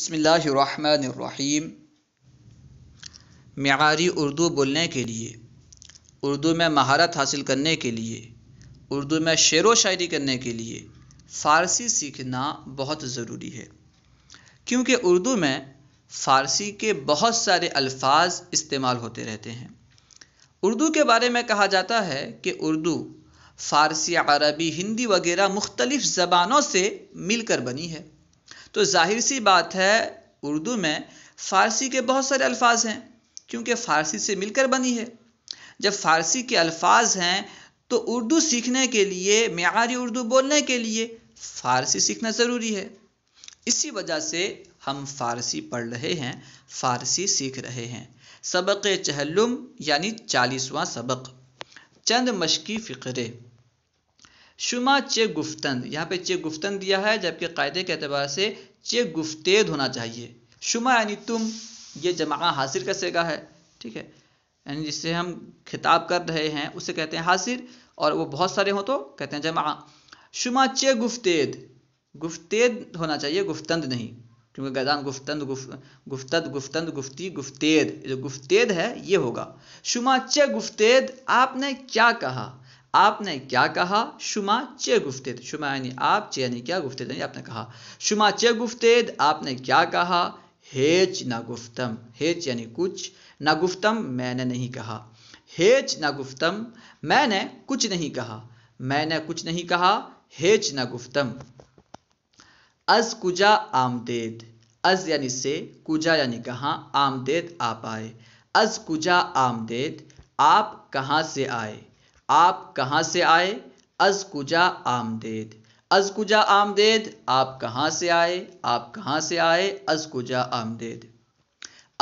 बसमीम मीरी उर्दू बोलने के लिए उर्दू में महारत हासिल करने के लिए उर्दू में शेर व शायरी करने के लिए फ़ारसी सीखना बहुत ज़रूरी है क्योंकि उर्दू में फ़ारसी के बहुत सारे अल्फाज इस्तेमाल होते रहते हैं उर्दू के बारे में कहा जाता है कि उर्दू फ़ारसी अरबी हिंदी वगैरह मुख्तलिफ़ ज़बानों से मिलकर बनी है तो जाहिर सी बात है उर्दू में फ़ारसी के बहुत सारे अल्फाज हैं क्योंकि फ़ारसी से मिलकर बनी है जब फ़ारसी के अल्फाज हैं तो उर्दू सीखने के लिए मीरी उर्दू बोलने के लिए फ़ारसी सीखना ज़रूरी है इसी वजह से हम फ़ारसी पढ़ रहे हैं फ़ारसी सीख रहे हैं सबक चहलुम यानी चालीसवां सबक चंद मशकी फ़िक्रे शुमा चे गुफ्तंद यहाँ पे चे गुफ्तंद दिया है जबकि कायदे के अतबार से चे गुफ्तेद होना चाहिए शुमा यानी तुम ये जमा हासिर का सेगा है ठीक है यानी जिससे हम खिताब कर रहे हैं उसे कहते हैं हासिर और वो बहुत सारे हों तो कहते हैं जमा शुमा चे गुफ्तेद गुफ्तेद होना चाहिए गुफ्तंद नहीं क्योंकि गजान गुफ्तंद गुफ गुफ्तद गुफ्तंद गुफ्ती गुफ्तेद जो गुफ्तेद है ये होगा शुमा चे गुफ्तेद आपने क्या कहा आपने क्या कहा शुमा चे गुफ्तेद शुमा यानी आप चे यानी क्या गुफ्तेद यानी आपने कहा शुमा चे गुफ्तेद आपने क्या कहा हेच ना गुफ्तम हेच यानी कुछ ना गुफ्तम मैंने नहीं कहा हेच ना गुफ्तम मैंने कुछ नहीं कहा मैंने कुछ नहीं कहा हेच ना गुफ्तम अज कुजा आमदेद अज यानी से कुजा यानी कहा आमदेद आप आए अज कुजा आमदेद आप कहाँ से आए आप कहाँ से आए अजकुजा आमदेद अजकुजा आमदेद आप कहाँ से आए आप कहाँ से आए अजकुजा आमदेद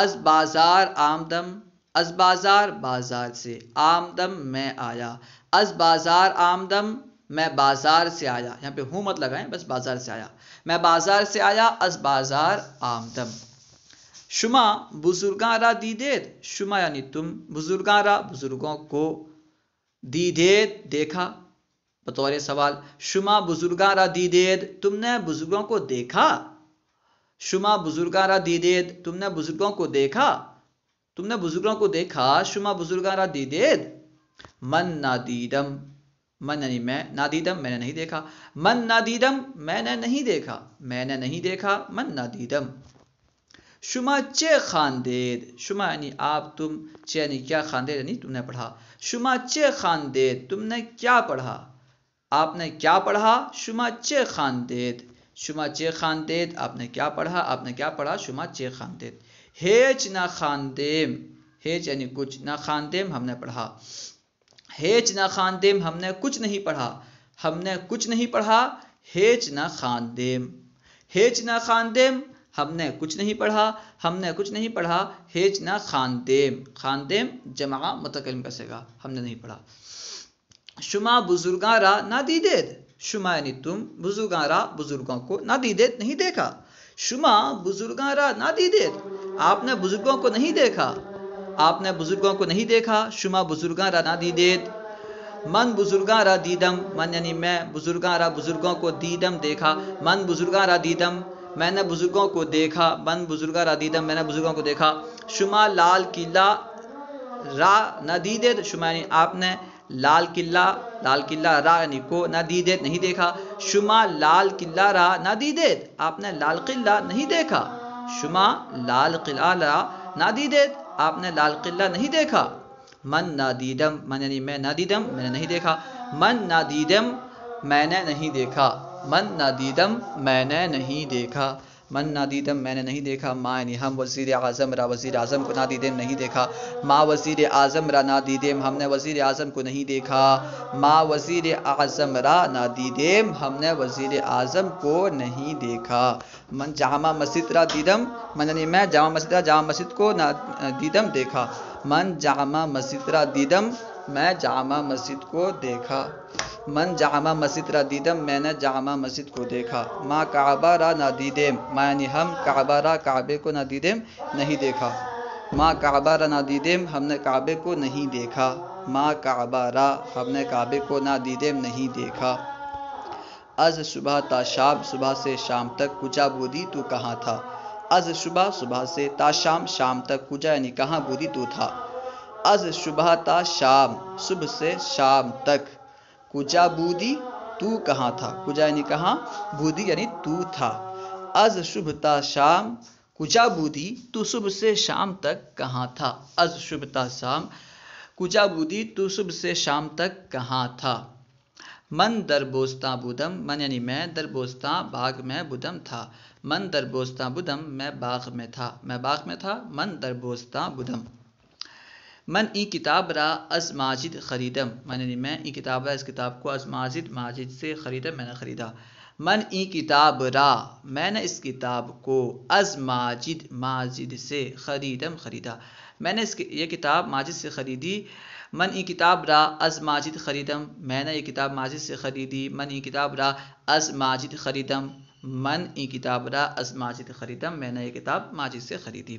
अज बाज़ार आमदम अज बाज़ार बाज़ार से आमदम मैं आया अज बाज़ार आमदम मैं बाज़ार से आया यहाँ पे हूँ मत लगाएं बस बाज़ार से आया मैं बाज़ार से आया अज बाज़ार आमदम शुमा बुजुर्गारा दीदेद शुमा यानी तुम बुजुर्गारा बुजुर्गों को दीदेद देखा बतौर सवाल शुमा बुजुर्गारा दीदेद तुमने बुजुर्गों को देखा शुमा बुजुर्गारा दीदेद तुमने बुजुर्गों को देखा तुमने बुजुर्गों को देखा शुमा बुजुर्गारा दीदेद मन नादीदम मन यानी मैं नादीदम मैंने नहीं देखा मन नादीदम मैंने नहीं देखा मैंने नहीं देखा मन नादीदम शुमा चे खानदेद शुमा यानी आप तुम चे यानी क्या खानदेद यानी तुमने पढ़ा शुमा चे खानदेद तुमने क्या पढ़ा आपने क्या पढ़ा शुमा चे खानदेद शुमा चे खानदेद आपने क्या पढ़ा आपने क्या पढ़ा शुमा चे खानदेद हेच ना खानदेम हेच यानी कुछ ना खानदेम हमने पढ़ा हेच ना खानदेम हमने कुछ नहीं पढ़ा हमने कुछ नहीं पढ़ा हेच ना खानदेम हेच ना खानदेम हमने कुछ नहीं पढ़ा हमने कुछ नहीं पढ़ा हेजना खानदेम खानदेम जमा मतकलम कसेगा हमने नहीं पढ़ा शुमा बुजुर्गारा ना दीदेद शुमा यानी तुम बुजुर्गारा बुजुर्गों को ना दीदेद नहीं देखा शुमा बुजुर्गारा ना दीदेद आपने बुजुर्गों को नहीं देखा आपने बुजुर्गों को नहीं देखा शुमा बुजुर्गारा ना दीदेद मन बुजुर्गारा दीदम मन यानी मैं बुजुर्गारा बुजुर्गों को दीदम देखा मन बुजुर्गारा दीदम मैंने बुज़ुर्गों को देखा बन बुज़ुर्ग रदीदम मैंने बुज़ुर्गों को देखा शुमा लाल किला रा न दीदे शुमा आपने लाल किला लाल किला रा यानी को ना दीदे नहीं देखा शुमा लाल किला रा ना दीदे आपने लाल किला नहीं देखा शुमा लाल किला रा ना दीदे आपने लाल किला नहीं देखा मन दीदम मन यानी मैं नदीदम मैंने नहीं देखा मन दीदम मैंने नहीं देखा मन दीदम मैंने नहीं देखा मन नादीदम मैंने नहीं देखा माँ यानी हम वज़ी अज़म रा वज़ी अज़म को नादीदम नहीं देखा माँ वज़ी अज़म रा नादीदम हमने वज़ी अज़म को नहीं देखा माँ वज़ी अज़म रा नादीदम हमने वज़ी अज़म को नहीं देखा मन जामा मस्जिद रा दीदम मन यानी मैं जामा मस्जिद रा जामा मस्जिद को ना दीदम देखा मन जामा मस्जिद रा दीदम मैं जामा मस्जिद को देखा मन जामा मस्जिद रा दीदम मैंने जामा मस्जिद को देखा माँ काबा रा ना दीदेम मानी हम काबा रा काबे को ना दीदेम नहीं देखा माँ काबा रा ना दीदेम हमने काबे को नहीं देखा माँ काबा रा हमने काबे को ना दीदेम नहीं देखा अज सुबह ता शाम सुबह से शाम तक कुचा बोधी तू कहाँ था अज सुबह सुबह से ता शाम शाम तक कुचा यानी कहाँ बोधी तू था अज सुबह था शाम सुबह से शाम तक कुजा बूदी तू कहाँ था कुजा यानी कहाँ बूदी यानी तू था अज शुभ था शाम कुजा बूदी तू सुबह से शाम तक कहाँ था अज शुभ था शाम कुजा बूदी तू सुबह से शाम तक कहाँ था मन दरबोस्ता बुदम मन यानी मैं दरबोस्ता बाग में बुदम था मन दरबोस्ता बुदम मैं बाग में था मैं बाग में था मन दरबोस्ता बुदम मन ई किताब रा अज माजिद ख़रीदम मैंने मैं ई किताब रा इस किताब को अज माजिद माजिद से ख़रीदम मैंने ख़रीदा मन ई किताब रा मैंने इस किताब को अज माजिद माजिद से ख़रीदम ख़रीदा मैंने इस ये किताब माजिद से ख़रीदी मन ई किताब रा अज माजिद ख़रीदम मैंने ये किताब माजिद से ख़रीदी मन ई किताब रा अज माजिद ख़रीदम मन ई किताब रा अज माजिद ख़रीदम मैंने ये किताब माजिद से ख़रीदी